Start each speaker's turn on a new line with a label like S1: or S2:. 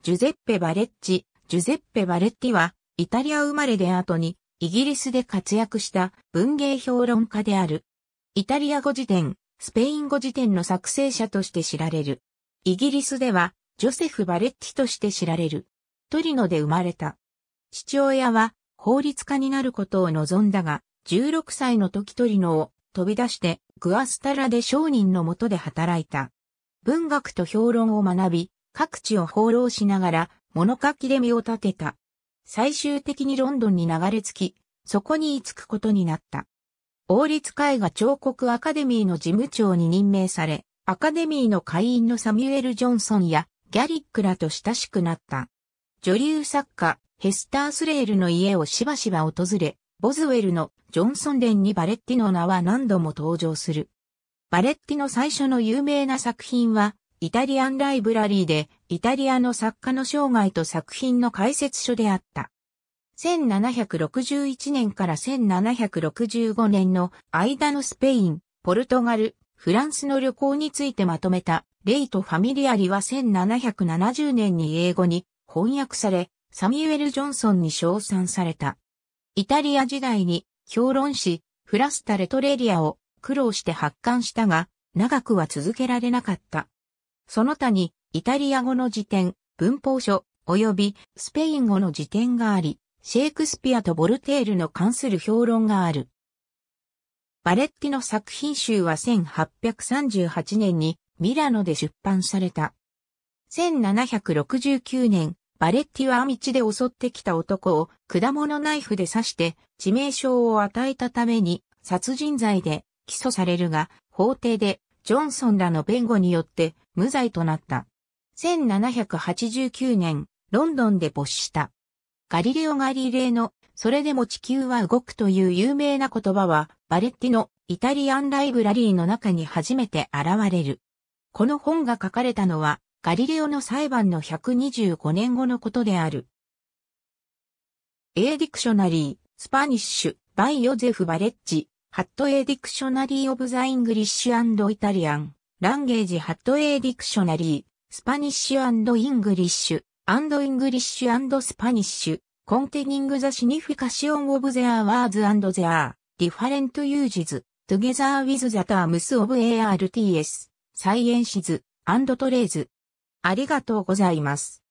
S1: ジュゼッペ・バレッジ、ジュゼッペ・バレッティは、イタリア生まれで後に、イギリスで活躍した文芸評論家である。イタリア語辞典、スペイン語辞典の作成者として知られる。イギリスでは、ジョセフ・バレッティとして知られる。トリノで生まれた。父親は、法律家になることを望んだが、16歳の時トリノを飛び出して、グアスタラで商人のもとで働いた。文学と評論を学び、各地を放浪しながら物書きで身を立てた。最終的にロンドンに流れ着き、そこに居着くことになった。王立絵画彫刻アカデミーの事務長に任命され、アカデミーの会員のサミュエル・ジョンソンやギャリックらと親しくなった。女流作家、ヘスター・スレールの家をしばしば訪れ、ボズウェルのジョンソン伝にバレッティの名は何度も登場する。バレッティの最初の有名な作品は、イタリアンライブラリーで、イタリアの作家の生涯と作品の解説書であった。1761年から1765年の間のスペイン、ポルトガル、フランスの旅行についてまとめた、レイト・ファミリアリは1770年に英語に翻訳され、サミュエル・ジョンソンに称賛された。イタリア時代に評論し、フラスタ・レトレリアを苦労して発刊したが、長くは続けられなかった。その他に、イタリア語の辞典、文法書、及びスペイン語の辞典があり、シェイクスピアとボルテールの関する評論がある。バレッティの作品集は1838年にミラノで出版された。1769年、バレッティは道で襲ってきた男を果物ナイフで刺して致命傷を与えたために殺人罪で起訴されるが、法廷でジョンソンらの弁護によって無罪となった。1789年、ロンドンで没した。ガリレオ・ガリレイの、それでも地球は動くという有名な言葉は、バレッティのイタリアンライブラリーの中に初めて現れる。この本が書かれたのは、ガリレオの裁判の125年後のことである。A ディクショナリー、スパニッシュ、バイヨゼフ・バレッジ、ハット・エディクショナリー・オブ・ザ・イングリッシュ・アンド・イタリアン。ランゲージハットエーディクショナリー、スパニッシュイングリッシュ、アンドイングリッシュスパニッシュ、コンテニングザシニフィカシオンオブゼアワーズアンドゼアー、ディファレントユージズ、トゥゲザーウィズザタームスオブ ARTS、サイエンシズ、アンドトレーズ。ありがとうございます。